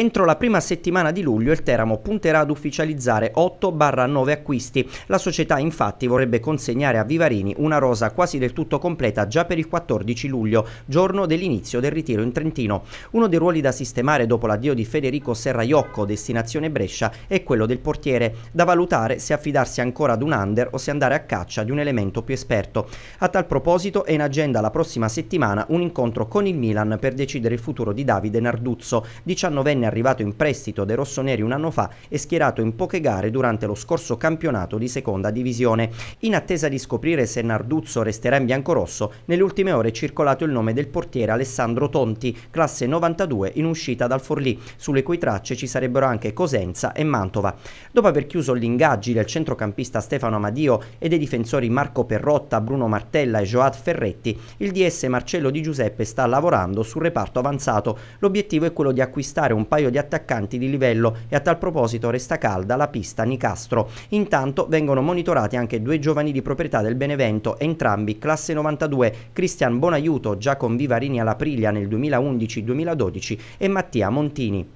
Entro la prima settimana di luglio il Teramo punterà ad ufficializzare 8-9 acquisti. La società infatti vorrebbe consegnare a Vivarini una rosa quasi del tutto completa già per il 14 luglio, giorno dell'inizio del ritiro in Trentino. Uno dei ruoli da sistemare dopo l'addio di Federico Serraiocco, destinazione Brescia, è quello del portiere, da valutare se affidarsi ancora ad un under o se andare a caccia di un elemento più esperto. A tal proposito è in agenda la prossima settimana un incontro con il Milan per decidere il futuro di Davide Narduzzo, 19enne arrivato in prestito dai rossoneri un anno fa e schierato in poche gare durante lo scorso campionato di seconda divisione. In attesa di scoprire se Narduzzo resterà in biancorosso, nelle ultime ore è circolato il nome del portiere Alessandro Tonti, classe 92 in uscita dal Forlì, sulle cui tracce ci sarebbero anche Cosenza e Mantova. Dopo aver chiuso gli ingaggi del centrocampista Stefano Amadio e dei difensori Marco Perrotta, Bruno Martella e Joad Ferretti, il DS Marcello Di Giuseppe sta lavorando sul reparto avanzato. L'obiettivo è quello di acquistare un paio di attaccanti di livello e a tal proposito resta calda la pista Nicastro. Intanto vengono monitorati anche due giovani di proprietà del Benevento, entrambi classe 92, Cristian Bonaiuto, già con Vivarini alla Priglia nel 2011-2012 e Mattia Montini.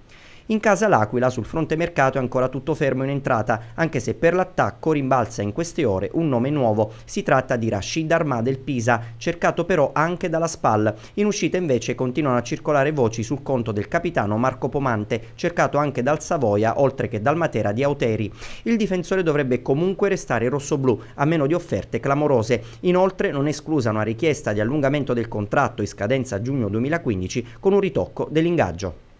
In casa L'Aquila sul fronte mercato è ancora tutto fermo in entrata, anche se per l'attacco rimbalza in queste ore un nome nuovo. Si tratta di Rashid Armà del Pisa, cercato però anche dalla SPAL. In uscita invece continuano a circolare voci sul conto del capitano Marco Pomante, cercato anche dal Savoia oltre che dal Matera di Auteri. Il difensore dovrebbe comunque restare rossoblù, a meno di offerte clamorose. Inoltre non esclusa una richiesta di allungamento del contratto in scadenza giugno 2015 con un ritocco dell'ingaggio.